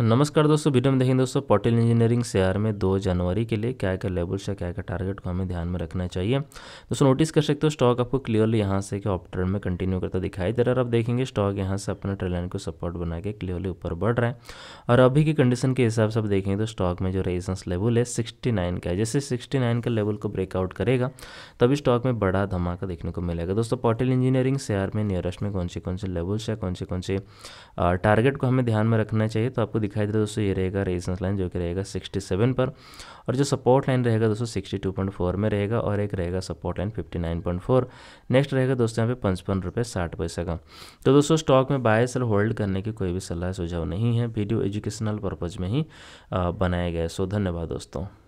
नमस्कार दोस्तों वीडियो में देखेंगे दोस्तों पटेल इंजीनियरिंग शेयर में दो जनवरी के लिए क्या क्या लेवल्स है क्या क्या टारगेट को हमें ध्यान में रखना चाहिए दोस्तों नोटिस कर सकते हो स्टॉक आपको क्लियरली यहाँ से कि ऑप ट्रेंड में कंटिन्यू करता दिखाई दे रहा है आप देखेंगे स्टॉक यहाँ से अपने ट्रेलाइन को सपोर्ट बना के क्लियरली ऊपर बढ़ रहा है और अभी की कंडीशन के हिसाब से आप देखेंगे तो स्टॉक में जो रेजिस्टेंस लेवल है सिक्सटी का है जैसे सिक्सटी का लेवल को ब्रेकआउट करेगा तभी स्टॉक में बड़ा धमाका देखने को मिलेगा दोस्तों पटेल इंजीनियरिंग शेयर में नियरेस्ट में कौन से कौन से लेवल्स है कौन से कौन से टारगेट को हमें ध्यान में रखना चाहिए तो आपको दिखाई दे रहा है दोस्तों ये रहेगा रेजिस्टेंस लाइन जो कि रहेगा 67 पर और जो सपोर्ट लाइन रहेगा दोस्तों 62.4 में रहेगा और एक रहेगा सपोर्ट लाइन 59.4 नेक्स्ट रहेगा दोस्तों यहाँ पे पचपन रुपये साठ पैसे का तो दोस्तों स्टॉक में बाय सेल होल्ड करने की कोई भी सलाह सुझाव नहीं है वीडियो एजुकेशनल पर्पज़ में ही बनाया गया है सो धन्यवाद दोस्तों